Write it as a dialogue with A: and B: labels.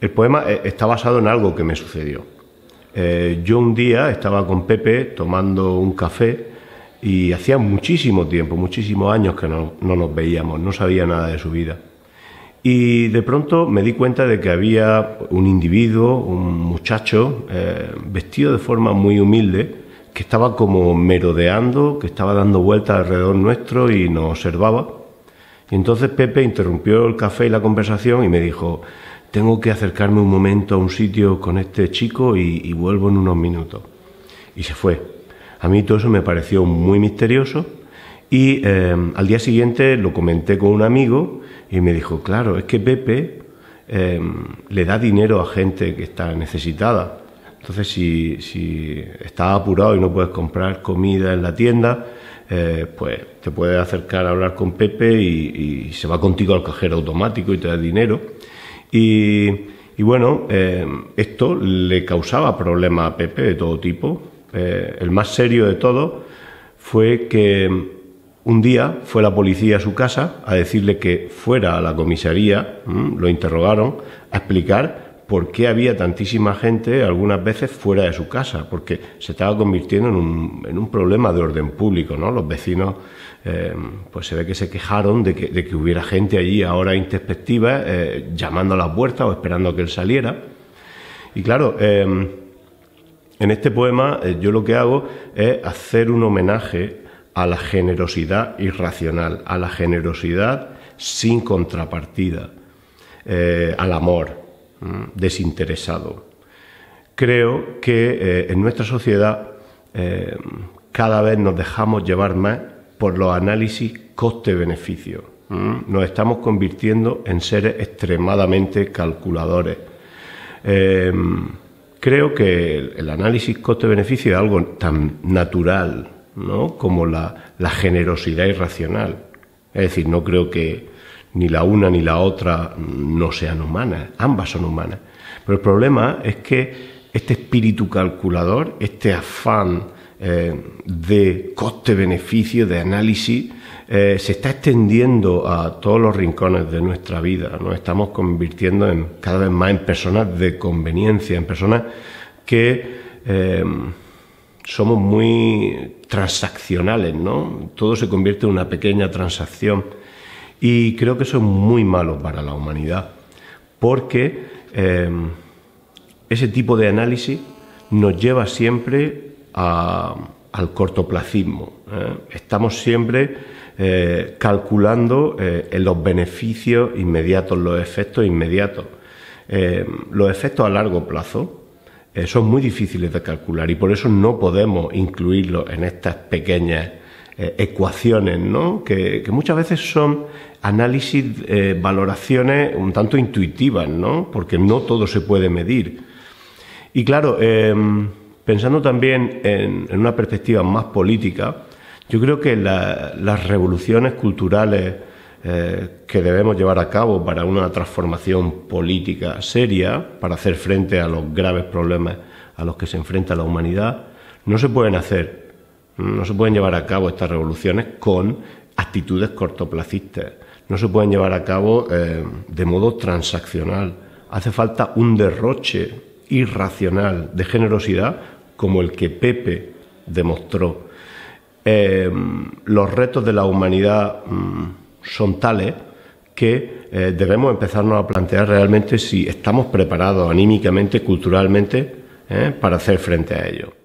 A: El poema eh, está basado en algo que me sucedió. Eh, yo un día estaba con Pepe tomando un café y hacía muchísimo tiempo, muchísimos años que no, nos veíamos, no sabía nada de su vida. Y de pronto me di cuenta de que había un individuo, un muchacho, eh, vestido de forma muy humilde, que estaba como merodeando, que estaba dando vueltas alrededor nuestro y nos observaba. Y entonces Pepe interrumpió el café y la conversación y me dijo, tengo que acercarme un momento a un sitio con este chico y, vuelvo en unos minutos. Y se fue. A mí todo eso me pareció muy misterioso y eh, al día siguiente lo comenté con un amigo y me dijo, claro, es que Pepe eh, le da dinero a gente que está necesitada. Entonces, si, si estás apurado y no puedes comprar comida en la tienda, eh, pues te puedes acercar a hablar con Pepe y, se va contigo al cajero automático y te da dinero. Y, bueno, eh, esto le causaba problemas a Pepe de todo tipo. Eh, el más serio de todo fue que un día fue la policía a su casa a decirle que fuera a la comisaría, lo interrogaron, a explicar por qué había tantísima gente algunas veces fuera de su casa, porque se estaba convirtiendo en un, problema de orden público, ¿no? Los vecinos, eh, pues se ve que se quejaron de que, hubiera gente allí a horas eh, llamando a la puerta o esperando a que él saliera. Y claro, eh, en este poema yo lo que hago es hacer un homenaje a la generosidad irracional, a la generosidad sin contrapartida, al amor, desinteresado. Creo que eh, en nuestra sociedad eh, cada vez nos dejamos llevar más por los análisis coste-beneficio. Mm. Nos estamos convirtiendo en seres extremadamente calculadores. Em, creo que el análisis coste-beneficio es algo tan natural como la generosidad irracional. Es decir, no creo que, ni la una ni la otra no sean humanas, ambas son humanas. Pero el problema es que este espíritu calculador, este afán eh, de coste-beneficio, de análisis, eh, se está extendiendo a todos los rincones de nuestra vida. Nos estamos convirtiendo en, cada vez más en personas de conveniencia, en personas que eh, somos muy transaccionales, ¿no? Todo se convierte en una pequeña transacción y creo que eso es muy malo para la humanidad, porque em, ese tipo de análisis nos lleva siempre al cortoplacismo. ¿eh? Estamos siempre eh, calculando eh, los beneficios inmediatos, los efectos inmediatos. Em, los efectos a largo plazo son muy difíciles de calcular y por eso no podemos incluirlos en estas pequeñas ecuaciones, ¿no? que, muchas veces son análisis, eh, valoraciones un tanto intuitivas, ¿no? Porque no todo se puede medir. Y claro, em, pensando también en, una perspectiva más política, yo creo que las revoluciones culturales eh, que debemos llevar a cabo para una transformación política seria, para hacer frente a los graves problemas a los que se enfrenta la humanidad, no se pueden hacer, no se pueden llevar a cabo estas revoluciones con actitudes cortoplacistas, no se pueden llevar a cabo eh, de modo transaccional. Hace falta un derroche irracional de generosidad como el que Pepe demostró. Eh, los retos de la humanidad mm, son tales que eh, debemos empezarnos a plantear realmente si estamos preparados anímicamente, culturalmente, para hacer frente a ellos.